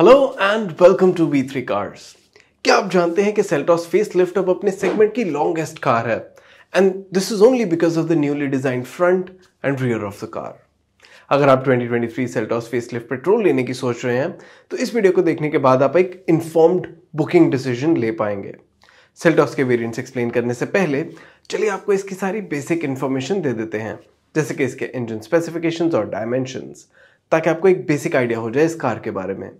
Hello and welcome to B three cars क्या आप जानते हैं कि सेल्टॉस फेस लिफ्ट अब अपने सेगमेंट की लॉन्गेस्ट कार है and this is only because of the newly design front and rear of the car अगर आप 2023 सेल्टॉस फेस लिफ्ट पेट्रोल लेने की सोच रहे हैं तो इस वीडियो को देखने के बाद आप एक इन्फॉर्म्ड बुकिंग डिसीजन ले पाएंगे सेल्टॉस के वेरियंट्स एक्सप्लेन करने से पहले चलिए आपको इसकी सारी बेसिक इन्फॉर्मेशन दे देते हैं जैसे कि इसके इंजन स्पेसिफिकेशंस और डायमेंशंस ताकि आपको एक बेसिक आइडिया हो जाए इस कार के बारे में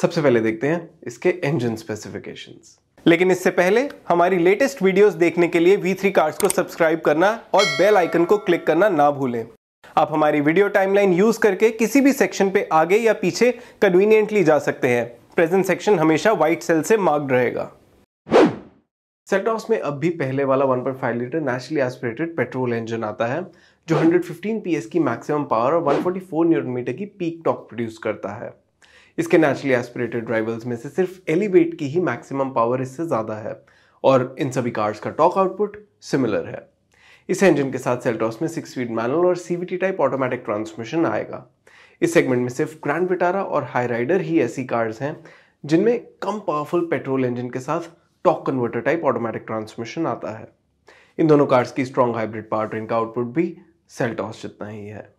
सबसे पहले देखते हैं इसके इंजन स्पेसिफिकेशंस लेकिन इससे पहले हमारी लेटेस्ट वीडियोस देखने के लिए V3 कार्स को सब्सक्राइब करना और बेल आइकन को क्लिक करना ना भूलें आप हमारी वीडियो टाइमलाइन यूज करके किसी भी सेक्शन पे आगे या पीछे कन्वीनियंटली जा सकते हैं प्रेजेंट सेक्शन हमेशा व्हाइट सेल से मार्क्ड रहेगा सेटॉस में अब भी पहले वाला 1.5 litre naturally aspirated petrol engine आता है जो 115 पीएस की मैक्सिमम पावर और 144 न्यूटन मीटर की पीक टॉक प्रोड्यूस करता है इसके नेचुरली एस्पिरेटेड ड्राइवल्स में से सिर्फ एलिवेट की ही मैक्सिमम पावर इससे ज़्यादा है और इन सभी कार्स का टॉक आउटपुट सिमिलर है इस इंजन के साथ सेल्टॉस में सिक्स स्पीड मैनुअल और सीवीटी टाइप ऑटोमेटिक ट्रांसमिशन आएगा इस सेगमेंट में सिर्फ ग्रैंड विटारा और हाई राइडर ही ऐसी कार्स हैं जिनमें कम पावरफुल पेट्रोल इंजन के साथ torque converter type automatic transmission आता है इन दोनों कार्स की स्ट्रॉन्ग हाइब्रिड पावर ट्रेन का आउटपुट भी सेल्टॉस जितना ही है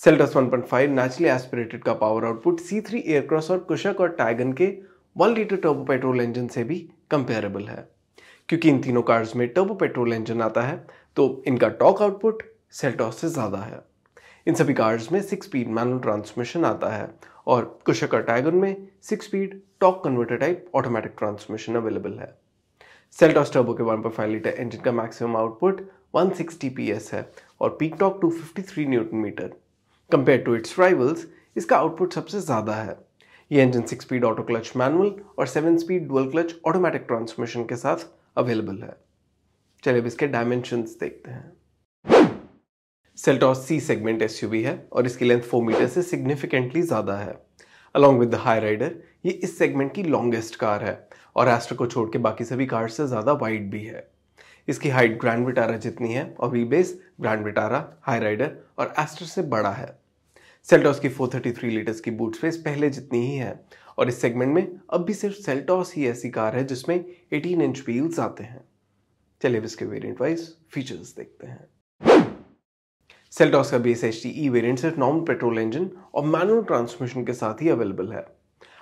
सेल्टस 1.5 नेचुरली एस्पिरेटेड का power output C three Aircross और कुशक और टाइगन के one litre turbo petrol engine से भी कंपेरेबल है क्योंकि इन तीनों कार्स में टर्बो पेट्रोल इंजन आता है तो इनका टॉक आउटपुट सेल्टॉस से ज़्यादा है इन सभी कार्स में सिक्स स्पीड मैनुअल ट्रांसमिशन आता है और कुशक और टाइगन में six speed torque converter type automatic transmission available है सेल्टॉस टर्बो के 1.5 लीटर इंजन का मैक्सिमम आउटपुट 160 पीएस है और peak torque 253 newton metre compared to its rivals इसका आउटपुट सबसे ज़्यादा है ये engine six speed auto clutch manual और seven speed dual clutch automatic transmission के साथ अवेलेबल है चलिए अब इसके डायमेंशंस देखते हैं सेल्टॉस सी सेगमेंट एस है और इसकी लेंथ फोर मीटर से सिग्निफिकेंटली ज़्यादा है along with the Hyryder ये इस सेगमेंट की लॉन्गेस्ट कार है और एस्ट्रो को छोड़ के बाकी सभी कार से ज़्यादा वाइड भी है इसकी हाइट ग्रैंड विटारा जितनी है और wheelbase Grand Vitara Hyryder और एस्ट्रा से बड़ा है सेल्टॉस की 433 लीटर्स की बूट स्पेस पहले जितनी ही है और इस सेगमेंट में अब भी सिर्फ सेल्टॉस ही ऐसी कार है जिसमें 18 इंच व्हील्स आते हैं चलिए अब इसके वेरिएंट वाइज फीचर्स देखते हैं सेल्टॉस का base H T E variant सिर्फ नॉर्मल पेट्रोल इंजन और मैनुअल ट्रांसमिशन के साथ ही अवेलेबल है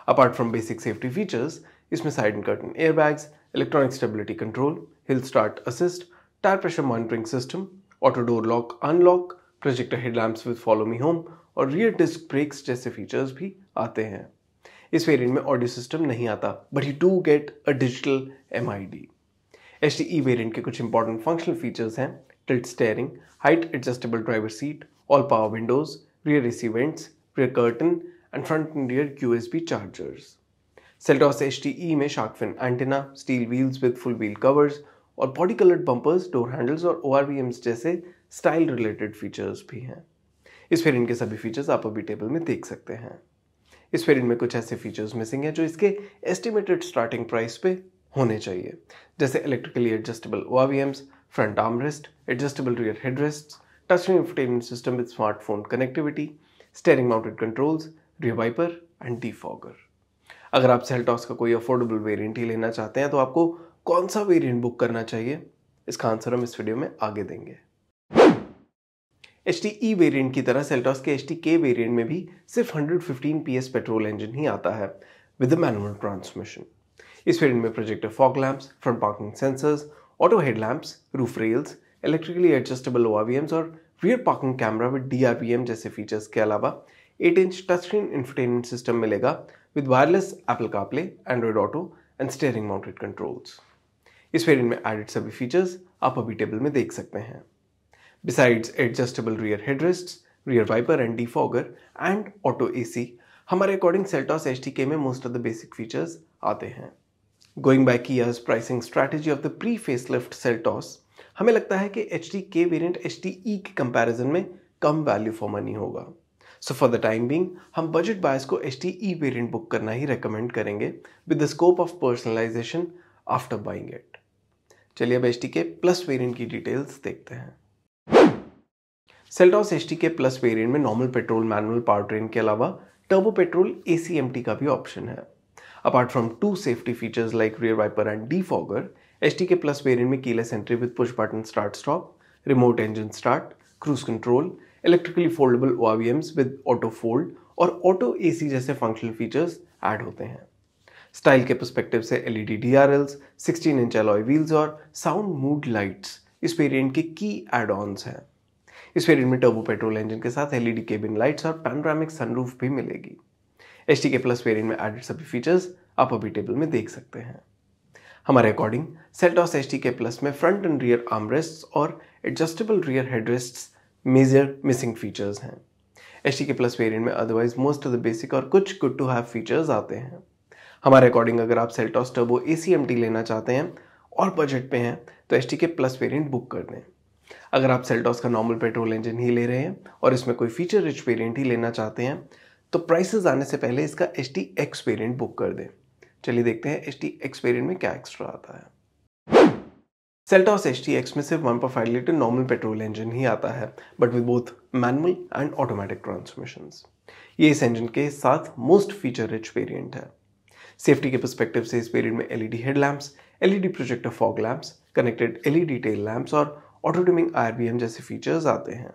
apart from basic safety features इसमें side and curtain airbags electronic stability control hill start assist tyre pressure monitoring system auto door lock unlock projector headlamps with follow me home और rear disc brakes जैसे features भी आते हैं इस variant में audio system नहीं आता but you do get a digital M I D H D E variant के कुछ इंपॉर्टेंट फंक्शनल फीचर्स हैं tilt steering height adjustable driver seat all power windows rear रिसीवेंट्स rear curtain and front and rear Q S B chargers Seltos H T E में shark fin antenna steel wheels with full wheel covers और body coloured bumpers door handles और O R V Ms जैसे style related features भी हैं इस फेरिन के सभी features आप अभी टेबल में देख सकते हैं इस फेरिन में कुछ ऐसे फीचर्स मिसिंग हैं जो इसके एस्टिमेटेड स्टार्टिंग प्राइस पे होने चाहिए जैसे electrically adjustable O front arm rest adjustable rear head rest touch entertainment system with smartphone connectivity steering mounted controls rear wiper and fogger अगर आप सेल्टॉस का कोई अफोर्डेबल वेरियंट ही लेना चाहते हैं तो आपको कौन सा वेरियंट बुक करना चाहिए इसका आंसर हम इस वीडियो में आगे देंगे एच टी ई वेरियंट की तरह सेल्टॉस के एच टी के वेरियंट में भी सिर्फ 115 पीएस पेट्रोल इंजन ही आता है विद मैनुअल ट्रांसमिशन इस वेरियंट में projector fog lamps front parking sensors auto head lamps roof rails electrically adjustable O और rear parking camera with D जैसे फीचर्स के अलावा eight inch touch screen infotainment system मिलेगा with wireless Apple CarPlay Android Auto and steering mounted controls इस variant में added सभी features आप अभी टेबल में देख सकते हैं besides adjustable rear headrests, rear wiper and defogger and auto AC, हमारे according Seltos H T K में most of the basic features आते हैं going back years pricing strategy of the pre facelift Seltos हमें लगता है कि H T e के variant H T E के कंपेरिजन में कम वैल्यू फॉर मनी होगा so for the time being हम बजट बायस को H T E variant book करना ही रिकमेंड करेंगे with the scope of personalisation after buying it चलिए अब H T K plus variant की डिटेल्स देखते हैं Seltos S K plus variant में normal petrol manual powertrain के अलावा टर्बो पेट्रोल ए का भी ऑप्शन है apart from two safety features like rear wiper and defogger S K plus variant में keyless entry with push button start stop remote engine start cruise control electrically foldable O with auto fold और auto A जैसे functional features add होते हैं style के perspective से L E D R sixteen inch alloy wheels और sound mood lights इस variant के की एड ऑन्स हैं इस वेरिएंट में टर्बो पेट्रोल इंजन के साथ एलईडी केबिन लाइट्स और पैनोरामिक सनरूफ भी मिलेगी एच के प्लस वेरिएंट में एडेड सभी फीचर्स आप अभी टेबल में देख सकते हैं हमारे according Seltos H K plus में फ्रंट एंड रियर आर्मरेस्ट और adjustable rear headrest major missing features हैं एच के प्लस वेरियंट में otherwise most of the basic और कुछ गुड टू हैव फीचर्स आते हैं हमारे अकॉर्डिंग अगर आप Seltos turbo A C M T लेना चाहते हैं और बजट पे हैं तो S K plus variant book कर दें अगर आप सेल्टॉस का नॉर्मल पेट्रोल इंजन ही ले रहे हैं और इसमें कोई फीचर रिच वेरियंट ही लेना चाहते हैं तो प्राइसेस आने से पहले इसका S T X variant book कर दें चलिए देखते हैं एस टी एक्स वेरियंट में क्या एक्स्ट्रा आता है सेल्टॉस एस टी एक्स में सिर्फ one point five litre normal petrol engine ही आता है but with both manual and automatic transmission ये इस इंजन के साथ मोस्ट फीचर रिच वेरियंट है सेफ्टी के परस्पेक्टिव से इस पीरियड में LED headlamps LED projector fog lamps connected LED tail lamps और आर बी आरबीएम जैसे फीचर्स आते हैं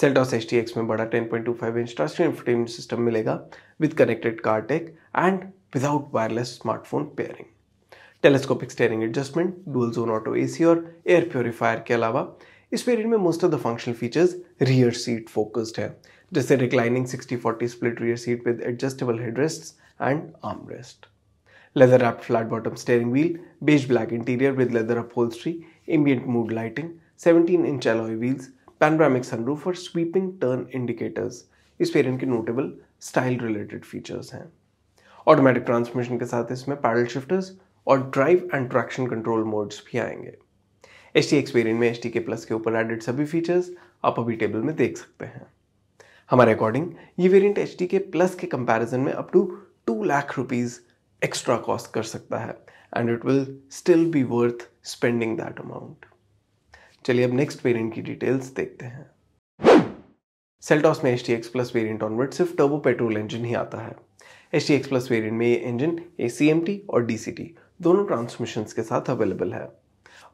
सेल्टॉस एच टी एक्स में बड़ा ten five inch trust infotainment system मिलेगा with connected car tech and without wireless smartphone pairing telescopic steering adjustment dual zone auto C और air purifier के अलावा इस पीरियड में most of the functional features rear seat focused है जैसे reclining sixty forty split rear seat with adjustable headrest and armrest. Leather wrapped flat bottom steering wheel, beige black interior with leather upholstery, ambient mood lighting, 17 inch alloy wheels, panoramic sunroof for sweeping turn indicators इस variant के notable style related features हैं automatic transmission के साथ इसमें paddle shifters और drive and traction control modes भी आएंगे H T X variant में एच टी के प्लस के ऊपर एडेड सभी फीचर्स आप अभी टेबल में देख सकते हैं हमारे अकॉर्डिंग ये variant H T K plus के कंपैरिजन में up to two lakh rupees extra cost कर सकता है and it will still be worth spending that amount चलिए अब नेक्स्ट वेरिएंट की डिटेल्स देखते हैं सेल्टॉस में H T X plus variant onward सिर्फ टर्बो पेट्रोल इंजन ही आता है H T X plus variant में ये engine A C M T और डी सी टी दोनों ट्रांसमिशन के साथ अवेलेबल है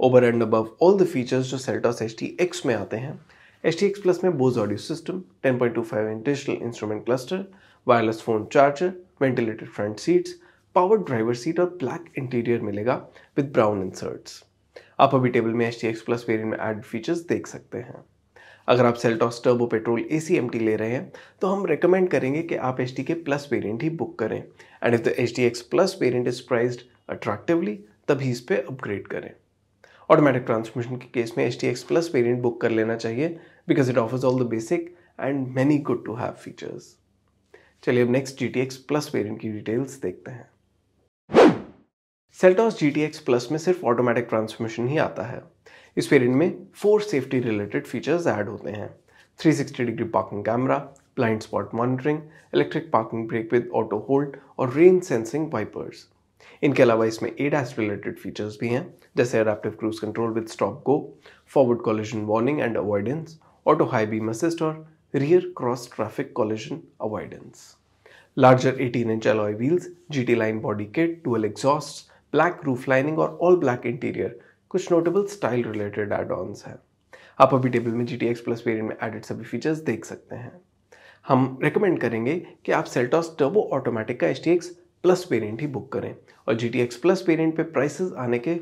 over and above all the features जो सेल्टॉस एच टी एक्स में आते हैं एच टी एक्स प्लस में Bose audio system ten point two five inch digital instrument cluster wireless phone charger ventilated front seats power driver seat और black interior मिलेगा with brown inserts आप अभी table में H T X plus variant में add features देख सकते हैं अगर आप Seltos turbo petrol A C M T ले रहे हैं तो हम रिकमेंड करेंगे कि आप H T K plus variant ही बुक करें and if the H T X plus variant is priced attractively तभी इस पर अपग्रेड करें ऑटोमेटिक ट्रांसमिशन के केस में H T X plus variant book कर लेना चाहिए because it offers all the basic and many good to have features चलिए अब next G T X plus variant की डिटेल्स देखते हैं Seltos G T X plus में सिर्फ ऑटोमेटिक ट्रांसमिशन ही आता है इस वेरियंट में four safety related features add होते हैं 360 degree parking camera blind spot monitoring electric parking brake with auto hold और रेन सेंसिंग वाइपर्स इनके अलावा इसमें एडास रिलेटेड फीचर्स भी हैं जैसे adaptive cruise control with stop go forward collision warning and avoidance auto high beam assist और rear cross traffic collision avoidance. Larger 18-inch alloy wheels, GT line body kit, dual exhausts, black roof lining or all black interior कुछ notable style related add-ons हैं आप अभी table में GTX Plus variant में added सभी features देख सकते हैं हम recommend करेंगे कि आप Seltos Turbo Automatic का HTX Plus variant ही book करें और GTX Plus variant पे prices आने के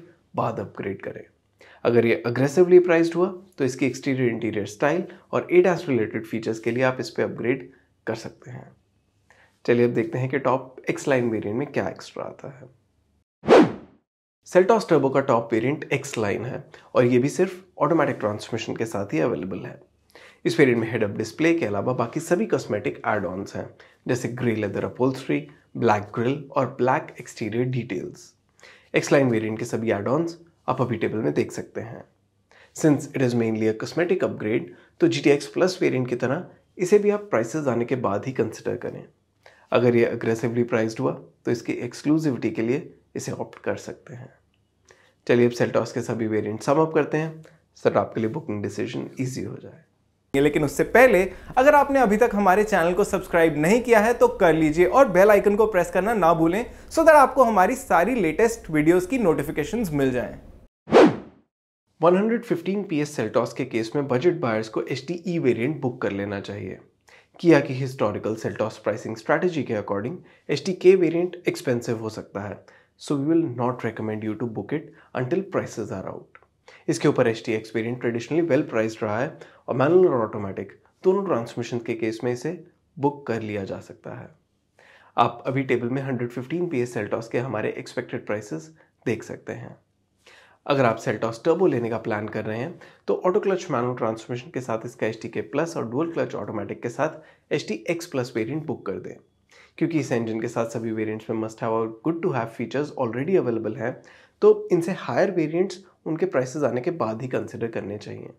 बाद upgrade करें अगर ये अग्रेसिवली प्राइस्ड हुआ तो इसकी एक्सटीरियर इंटीरियर स्टाइल और एडास रिलेटेड फीचर्स के लिए आप इस पर अपग्रेड कर सकते हैं चलिए अब देखते हैं कि टॉप एक्स लाइन वेरियंट में क्या एक्स्ट्रा आता है सेल्टॉस टर्बो का टॉप वेरियंट एक्स लाइन है और ये भी सिर्फ ऑटोमेटिक ट्रांसमिशन के साथ ही अवेलेबल है इस वेरियंट में हेडअप डिस्प्ले के अलावा बाकी सभी कॉस्मेटिक एड ऑन्स हैं जैसे grey leather upholstery black grille और black exterior details X line variant के सभी एड ऑन्स आप अभी टेबल में देख सकते हैं since it is mainly a cosmetic upgrade तो G T X plus variant की तरह इसे भी आप प्राइसेस आने के बाद ही कंसिडर करें अगर ये अग्रेसिवली प्राइज हुआ तो इसकी एक्सक्लूसिविटी के लिए इसे ऑप्ट कर सकते हैं चलिए अब सेल्टॉस के सभी वेरियंट सम अप करते हैं सर आपके लिए बुकिंग डिसीजन ईजी हो जाए लेकिन उससे पहले अगर आपने अभी तक हमारे चैनल को सब्सक्राइब नहीं किया है तो कर लीजिए और बेल आइकन को प्रेस करना ना भूलें सो दैट आपको हमारी सारी लेटेस्ट वीडियोस की नोटिफिकेशंस मिल जाएं। 115 PS सेल्टॉस के केस में बजट बायर्स को एच डी वेरियंट बुक कर लेना चाहिए किया की हिस्टोरिकल सेल्टॉस प्राइसिंग स्ट्रैटेजी के अकॉर्डिंग एच डी के वेरियंट एक्सपेंसिव हो सकता है so we will not recommend you to book it until prices are out इसके ऊपर H T variant traditionally well priced रहा है और मैनुअल और ऑटोमेटिक दोनों ट्रांसमिशन के केस में इसे बुक कर लिया जा सकता है आप अभी टेबल में 115 पी एस सेल्टॉस के हमारे एक्सपेक्टेड प्राइसेस देख सकते हैं अगर आप सेल्टॉस टर्बो लेने का प्लान कर रहे हैं तो ऑटो क्लच मैनुअल ट्रांसमिशन के साथ इसका एच के प्लस और डुअल क्लच ऑटोमेटिक के साथ H X plus variant book कर दें क्योंकि इस इंजन के साथ सभी वेरियंट्स में मस्ट हैव और good to have features already available हैं तो इनसे हायर वेरियंट्स उनके प्राइसेज आने के बाद ही कंसिडर करने चाहिए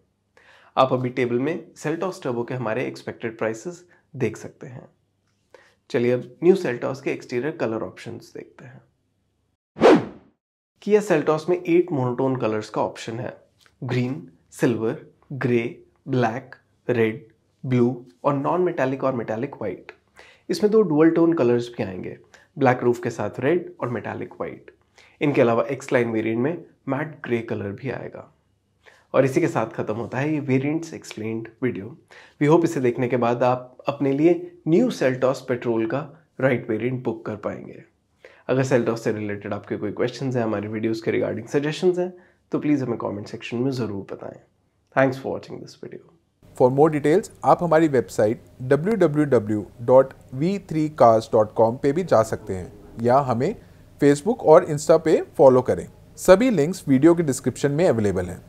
आप अभी टेबल में सेल्टॉस टर्बो के हमारे एक्सपेक्टेड प्राइसेस देख सकते हैं चलिए अब न्यू सेल्टॉस के एक्सटीरियर कलर ऑप्शंस देखते हैं किया सेल्टॉस में एट मोनोटोन कलर्स का ऑप्शन है green silver grey black red blue और नॉन मेटालिक और मेटालिक वाइट इसमें दो डुअल टोन कलर्स भी आएंगे ब्लैक रूफ के साथ रेड और मेटालिक वाइट इनके अलावा एक्स लाइन वेरियंट में मैट ग्रे कलर भी आएगा और इसी के साथ ख़त्म होता है ये variants explained video we hope इसे देखने के बाद आप अपने लिए न्यू सेल्टॉस पेट्रोल का राइट वेरिएंट बुक कर पाएंगे अगर सेल से रिलेटेड आपके कोई क्वेश्चन हैं हमारे वीडियोज़ के रिगार्डिंग सजेशन हैं तो प्लीज़ हमें कॉमेंट सेक्शन में ज़रूर बताएं thanks for watching this video for more details आप हमारी वेबसाइट www.v3cars.com पे भी जा सकते हैं या हमें फेसबुक और इंस्टा पे फॉलो करें सभी लिंक्स वीडियो के डिस्क्रिप्शन में अवेलेबल हैं